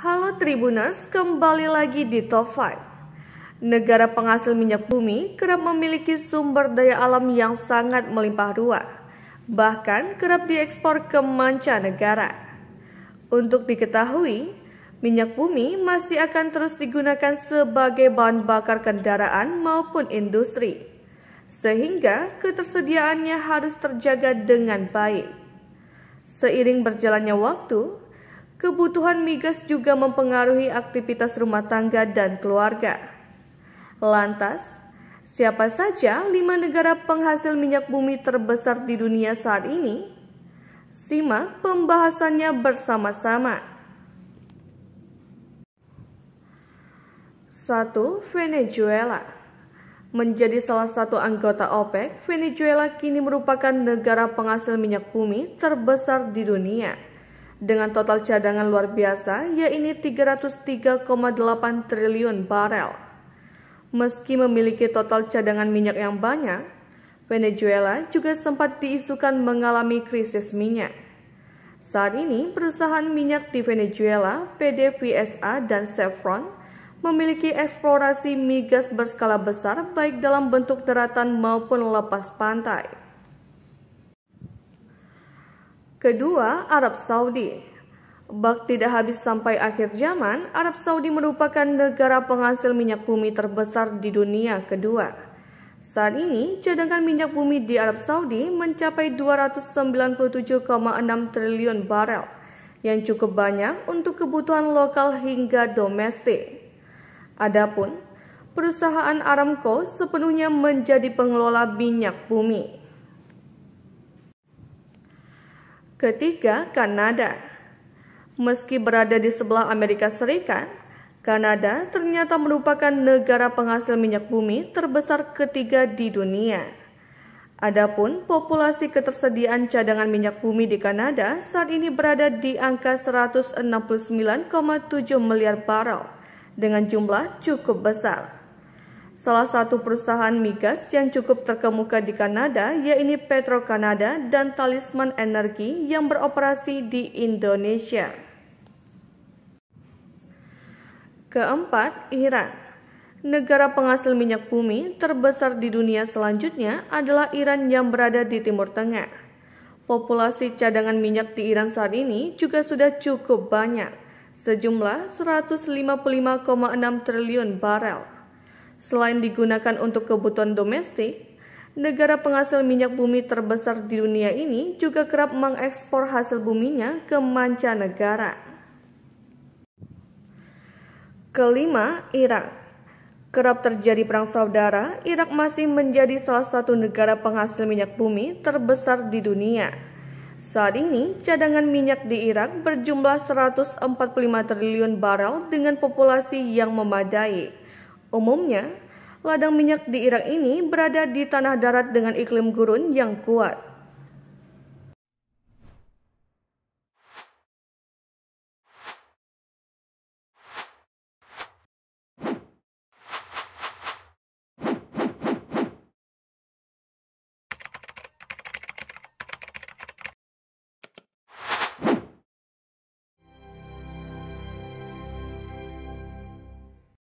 Halo Tribuners, kembali lagi di Top 5. Negara penghasil minyak bumi kerap memiliki sumber daya alam yang sangat melimpah ruah, bahkan kerap diekspor ke manca negara. Untuk diketahui, minyak bumi masih akan terus digunakan sebagai bahan bakar kendaraan maupun industri, sehingga ketersediaannya harus terjaga dengan baik. Seiring berjalannya waktu, kebutuhan migas juga mempengaruhi aktivitas rumah tangga dan keluarga. Lantas, siapa saja lima negara penghasil minyak bumi terbesar di dunia saat ini? Simak pembahasannya bersama-sama. 1. Venezuela Menjadi salah satu anggota OPEC, Venezuela kini merupakan negara penghasil minyak bumi terbesar di dunia dengan total cadangan luar biasa yaitu 303,8 triliun barel. Meski memiliki total cadangan minyak yang banyak, Venezuela juga sempat diisukan mengalami krisis minyak. Saat ini, perusahaan minyak di Venezuela, PDVSA dan Chevron, memiliki eksplorasi migas berskala besar baik dalam bentuk daratan maupun lepas pantai. Kedua, Arab Saudi. Bak tidak habis sampai akhir zaman, Arab Saudi merupakan negara penghasil minyak bumi terbesar di dunia kedua. Saat ini, cadangan minyak bumi di Arab Saudi mencapai 297,6 triliun barel, yang cukup banyak untuk kebutuhan lokal hingga domestik. Adapun, perusahaan Aramco sepenuhnya menjadi pengelola minyak bumi. Ketiga, Kanada. Meski berada di sebelah Amerika Serikat, Kanada ternyata merupakan negara penghasil minyak bumi terbesar ketiga di dunia. Adapun populasi ketersediaan cadangan minyak bumi di Kanada saat ini berada di angka 169,7 miliar barrel, dengan jumlah cukup besar. Salah satu perusahaan migas yang cukup terkemuka di Kanada yaitu Petro Kanada dan Talisman Energi yang beroperasi di Indonesia. Keempat, Iran. Negara penghasil minyak bumi terbesar di dunia selanjutnya adalah Iran yang berada di Timur Tengah. Populasi cadangan minyak di Iran saat ini juga sudah cukup banyak, sejumlah 155,6 triliun barel. Selain digunakan untuk kebutuhan domestik, negara penghasil minyak bumi terbesar di dunia ini juga kerap mengekspor hasil buminya ke mancanegara. Kelima, Irak. Kerap terjadi perang saudara, Irak masih menjadi salah satu negara penghasil minyak bumi terbesar di dunia. Saat ini, cadangan minyak di Irak berjumlah 145 triliun barel dengan populasi yang memadai. Umumnya, ladang minyak di Irak ini berada di tanah darat dengan iklim gurun yang kuat.